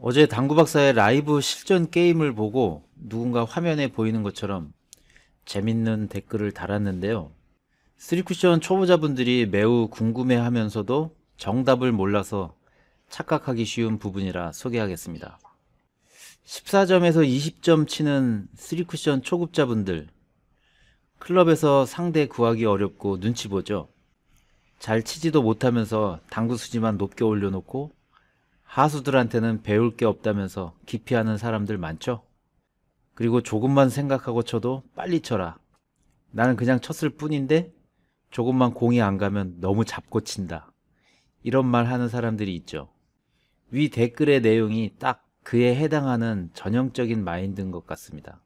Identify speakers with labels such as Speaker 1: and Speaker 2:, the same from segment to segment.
Speaker 1: 어제 당구박사의 라이브 실전 게임을 보고 누군가 화면에 보이는 것처럼 재밌는 댓글을 달았는데요. 3쿠션 초보자분들이 매우 궁금해하면서도 정답을 몰라서 착각하기 쉬운 부분이라 소개하겠습니다. 14점에서 20점 치는 3쿠션 초급자분들 클럽에서 상대 구하기 어렵고 눈치 보죠. 잘 치지도 못하면서 당구 수지만 높게 올려놓고 하수들한테는 배울 게 없다면서 기피하는 사람들 많죠? 그리고 조금만 생각하고 쳐도 빨리 쳐라. 나는 그냥 쳤을 뿐인데 조금만 공이 안 가면 너무 잡고 친다. 이런 말 하는 사람들이 있죠. 위 댓글의 내용이 딱 그에 해당하는 전형적인 마인드인 것 같습니다.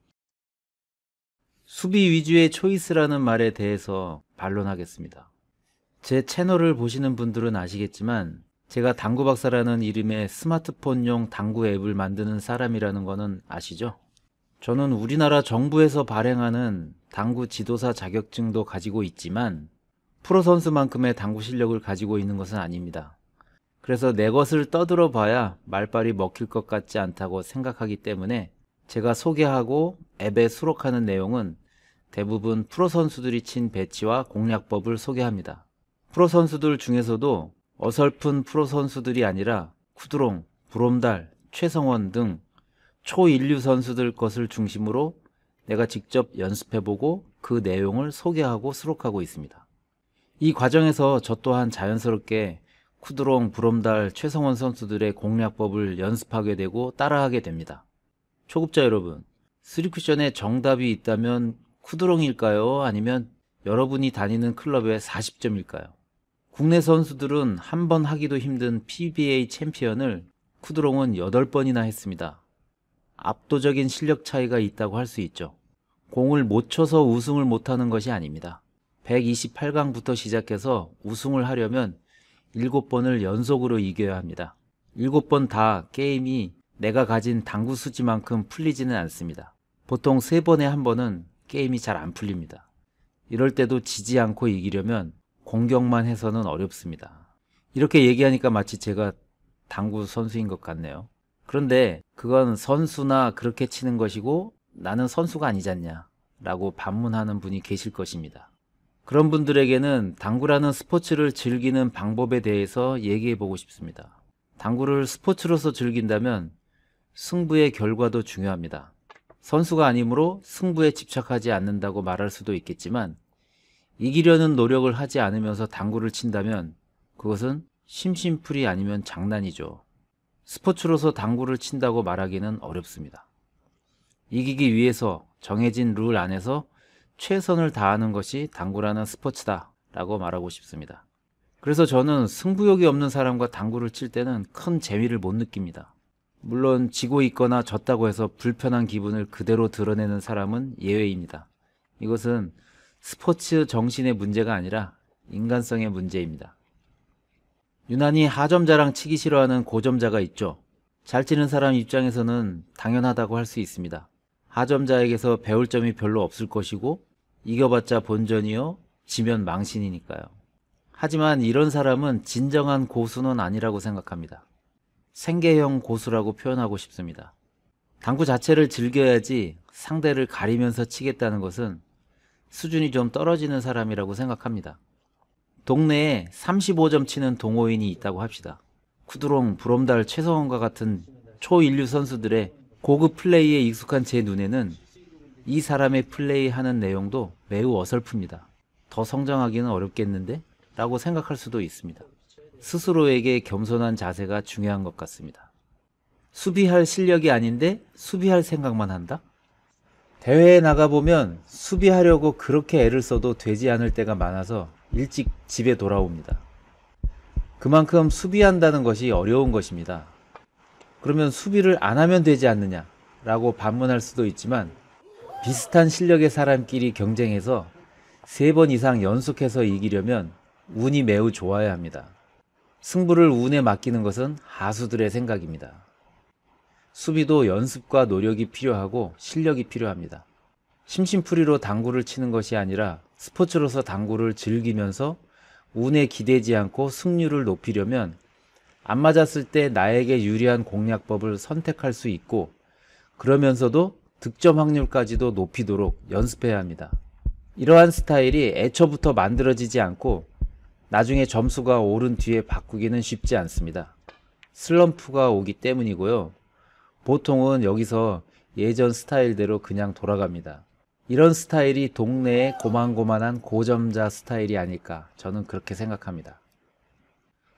Speaker 1: 수비 위주의 초이스라는 말에 대해서 반론하겠습니다. 제 채널을 보시는 분들은 아시겠지만 제가 당구 박사라는 이름의 스마트폰용 당구 앱을 만드는 사람이라는 거는 아시죠? 저는 우리나라 정부에서 발행하는 당구 지도사 자격증도 가지고 있지만 프로 선수만큼의 당구 실력을 가지고 있는 것은 아닙니다. 그래서 내 것을 떠들어 봐야 말빨이 먹힐 것 같지 않다고 생각하기 때문에 제가 소개하고 앱에 수록하는 내용은 대부분 프로 선수들이 친 배치와 공략법을 소개합니다. 프로 선수들 중에서도 어설픈 프로 선수들이 아니라 쿠드롱, 브롬달, 최성원 등 초인류 선수들 것을 중심으로 내가 직접 연습해보고 그 내용을 소개하고 수록하고 있습니다. 이 과정에서 저 또한 자연스럽게 쿠드롱, 브롬달, 최성원 선수들의 공략법을 연습하게 되고 따라하게 됩니다. 초급자 여러분, 스리쿠션에 정답이 있다면 쿠드롱일까요? 아니면 여러분이 다니는 클럽의 40점일까요? 국내 선수들은 한 번 하기도 힘든 PBA 챔피언을 쿠드롱은 8번이나 했습니다. 압도적인 실력 차이가 있다고 할 수 있죠. 공을 못 쳐서 우승을 못하는 것이 아닙니다. 128강부터 시작해서 우승을 하려면 7번을 연속으로 이겨야 합니다. 7번 다 게임이 내가 가진 당구 수지만큼 풀리지는 않습니다. 보통 3번에 한 번은 게임이 잘 안 풀립니다. 이럴 때도 지지 않고 이기려면 공격만 해서는 어렵습니다. 이렇게 얘기하니까 마치 제가 당구 선수인 것 같네요. 그런데 그건 선수나 그렇게 치는 것이고 나는 선수가 아니잖냐 라고 반문하는 분이 계실 것입니다. 그런 분들에게는 당구라는 스포츠를 즐기는 방법에 대해서 얘기해 보고 싶습니다. 당구를 스포츠로서 즐긴다면 승부의 결과도 중요합니다. 선수가 아니므로 승부에 집착하지 않는다고 말할 수도 있겠지만 이기려는 노력을 하지 않으면서 당구를 친다면 그것은 심심풀이 아니면 장난이죠. 스포츠로서 당구를 친다고 말하기는 어렵습니다. 이기기 위해서 정해진 룰 안에서 최선을 다하는 것이 당구라는 스포츠다 라고 말하고 싶습니다. 그래서 저는 승부욕이 없는 사람과 당구를 칠 때는 큰 재미를 못 느낍니다. 물론 지고 있거나 졌다고 해서 불편한 기분을 그대로 드러내는 사람은 예외입니다. 이것은 스포츠 정신의 문제가 아니라 인간성의 문제입니다. 유난히 하점자랑 치기 싫어하는 고점자가 있죠. 잘 치는 사람 입장에서는 당연하다고 할 수 있습니다. 하점자에게서 배울 점이 별로 없을 것이고 이겨봤자 본전이요 지면 망신이니까요. 하지만 이런 사람은 진정한 고수는 아니라고 생각합니다. 생계형 고수라고 표현하고 싶습니다. 당구 자체를 즐겨야지 상대를 가리면서 치겠다는 것은 수준이 좀 떨어지는 사람이라고 생각합니다. 동네에 35점 치는 동호인이 있다고 합시다. 쿠드롱, 브롬달, 최성원과 같은 초인류 선수들의 고급 플레이에 익숙한 제 눈에는 이 사람의 플레이하는 내용도 매우 어설픕니다. 더 성장하기는 어렵겠는데? 라고 생각할 수도 있습니다. 스스로에게 겸손한 자세가 중요한 것 같습니다. 수비할 실력이 아닌데 수비할 생각만 한다? 대회에 나가보면 수비하려고 그렇게 애를 써도 되지 않을 때가 많아서 일찍 집에 돌아옵니다. 그만큼 수비한다는 것이 어려운 것입니다. 그러면 수비를 안 하면 되지 않느냐 라고 반문할 수도 있지만 비슷한 실력의 사람끼리 경쟁해서 세 번 이상 연속해서 이기려면 운이 매우 좋아야 합니다. 승부를 운에 맡기는 것은 하수들의 생각입니다. 수비도 연습과 노력이 필요하고 실력이 필요합니다. 심심풀이로 당구를 치는 것이 아니라 스포츠로서 당구를 즐기면서 운에 기대지 않고 승률을 높이려면 안 맞았을 때 나에게 유리한 공략법을 선택할 수 있고 그러면서도 득점 확률까지도 높이도록 연습해야 합니다. 이러한 스타일이 애초부터 만들어지지 않고 나중에 점수가 오른 뒤에 바꾸기는 쉽지 않습니다. 슬럼프가 오기 때문이고요. 보통은 여기서 예전 스타일대로 그냥 돌아갑니다. 이런 스타일이 동네의 고만고만한 고점자 스타일이 아닐까 저는 그렇게 생각합니다.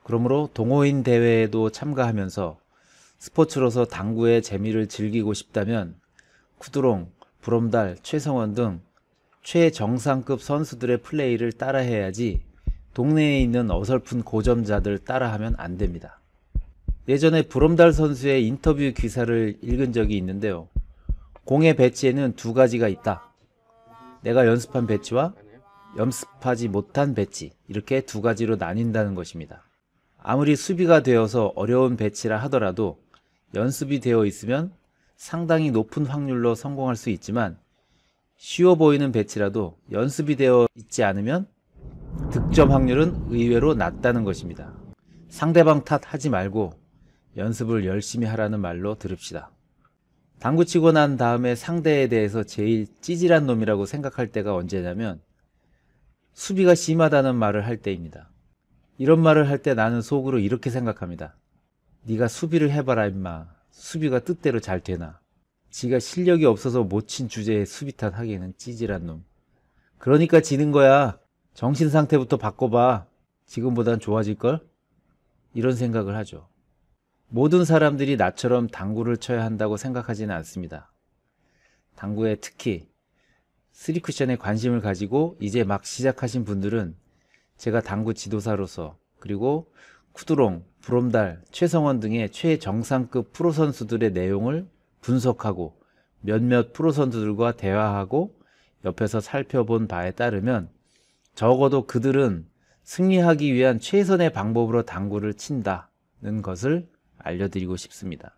Speaker 1: 그러므로 동호인 대회에도 참가하면서 스포츠로서 당구의 재미를 즐기고 싶다면 쿠드롱, 브롬달, 최성원 등 최정상급 선수들의 플레이를 따라해야지 동네에 있는 어설픈 고점자들 따라하면 안 됩니다. 예전에 브롬달 선수의 인터뷰 기사를 읽은 적이 있는데요. 공의 배치에는 두 가지가 있다. 내가 연습한 배치와 연습하지 못한 배치 이렇게 두 가지로 나뉜다는 것입니다. 아무리 수비가 되어서 어려운 배치라 하더라도 연습이 되어 있으면 상당히 높은 확률로 성공할 수 있지만 쉬워 보이는 배치라도 연습이 되어 있지 않으면 득점 확률은 의외로 낮다는 것입니다. 상대방 탓하지 말고 연습을 열심히 하라는 말로 들읍시다. 당구 치고 난 다음에 상대에 대해서 제일 찌질한 놈이라고 생각할 때가 언제냐면 수비가 심하다는 말을 할 때입니다. 이런 말을 할 때 나는 속으로 이렇게 생각합니다. 네가 수비를 해봐라 임마. 수비가 뜻대로 잘 되나. 지가 실력이 없어서 못 친 주제에 수비 탓하기에는 찌질한 놈. 그러니까 지는 거야. 정신 상태부터 바꿔봐. 지금보단 좋아질걸? 이런 생각을 하죠. 모든 사람들이 나처럼 당구를 쳐야 한다고 생각하지는 않습니다. 당구에 특히 3쿠션에 관심을 가지고 이제 막 시작하신 분들은 제가 당구 지도사로서 그리고 쿠드롱, 브롬달, 최성원 등의 최정상급 프로 선수들의 내용을 분석하고 몇몇 프로 선수들과 대화하고 옆에서 살펴본 바에 따르면 적어도 그들은 승리하기 위한 최선의 방법으로 당구를 친다는 것을 알려드리고 싶습니다.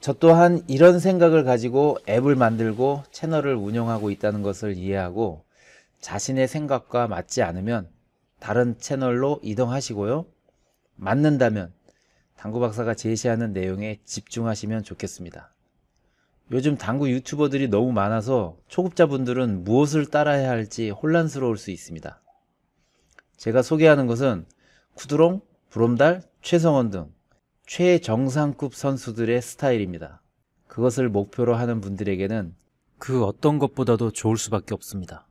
Speaker 1: 저 또한 이런 생각을 가지고 앱을 만들고 채널을 운영하고 있다는 것을 이해하고 자신의 생각과 맞지 않으면 다른 채널로 이동하시고요. 맞는다면 당구 박사가 제시하는 내용에 집중하시면 좋겠습니다. 요즘 당구 유튜버들이 너무 많아서 초급자분들은 무엇을 따라야 할지 혼란스러울 수 있습니다. 제가 소개하는 것은 구두롱 브롬달, 최성원 등 최정상급 선수들의 스타일입니다. 그것을 목표로 하는 분들에게는 그 어떤 것보다도 좋을 수밖에 없습니다.